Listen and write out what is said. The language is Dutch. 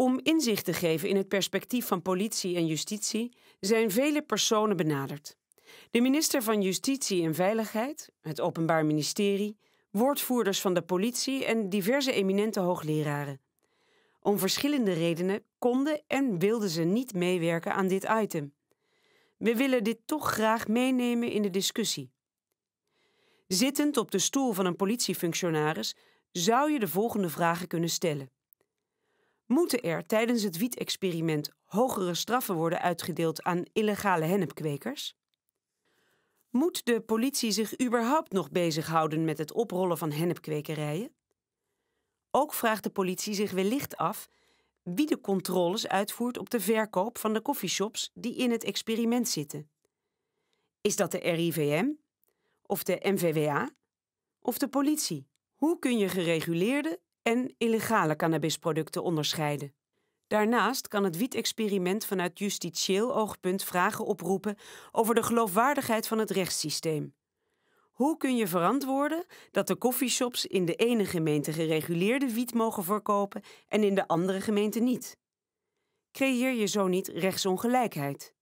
Om inzicht te geven in het perspectief van politie en justitie zijn vele personen benaderd. De minister van Justitie en Veiligheid, het Openbaar Ministerie, woordvoerders van de politie en diverse eminente hoogleraren. Om verschillende redenen konden en wilden ze niet meewerken aan dit item. We willen dit toch graag meenemen in de discussie. Zittend op de stoel van een politiefunctionaris zou je de volgende vragen kunnen stellen moeten er tijdens het wietexperiment hogere straffen worden uitgedeeld aan illegale hennepkwekers? Moet de politie zich überhaupt nog bezighouden met het oprollen van hennepkwekerijen? Ook vraagt de politie zich wellicht af wie de controles uitvoert op de verkoop van de koffieshops die in het experiment zitten. Is dat de RIVM? Of de MVWA? Of de politie? Hoe kun je gereguleerde en illegale cannabisproducten onderscheiden. Daarnaast kan het wiet-experiment vanuit justitieel oogpunt vragen oproepen over de geloofwaardigheid van het rechtssysteem. Hoe kun je verantwoorden dat de koffieshops in de ene gemeente gereguleerde wiet mogen verkopen en in de andere gemeente niet? Creëer je zo niet rechtsongelijkheid?